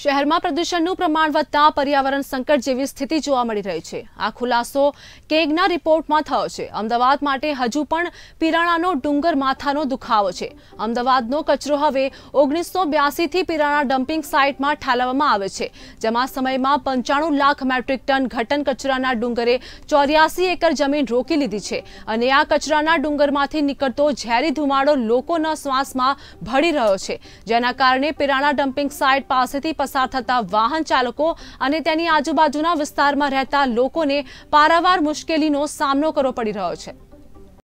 શહેરમાં પ્રદૂષણનું પ્રમાણ વધતા પર્યાવરણ સંકટ જેવી સ્થિતિ જોવા મળી રહી છે આ ખુલાસો કેગના રિપોર્ટમાં થયો છે અમદાવાદ માટે હજુ પણ પિરાણાનો ડુંગર માથાનો દુખાવો છે અમદાવાદનો કચરો હવે ઓગણીસો બ્યાસીથી પિરાણા ડમ્પિંગ સાઇટમાં ઠાલવવામાં આવે છે જેમાં સમયમાં પંચાણું લાખ મેટ્રિક ટન ઘટન કચરાના ડુંગરે ચોર્યાસી એકર જમીન રોકી લીધી છે અને આ કચરાના ડુંગરમાંથી નીકળતો ઝેરી ધુમાડો લોકોના શ્વાસમાં ભળી રહ્યો છે જેના કારણે પિરાણા ડમ્પિંગ સાઇટ પાસેથી પસાર થતા વાહન ચાલકો અને તેની આજુબાજુના વિસ્તારમાં રહેતા લોકોને પારાવાર મુશ્કેલીનો સામનો કરવો પડી રહ્યો છે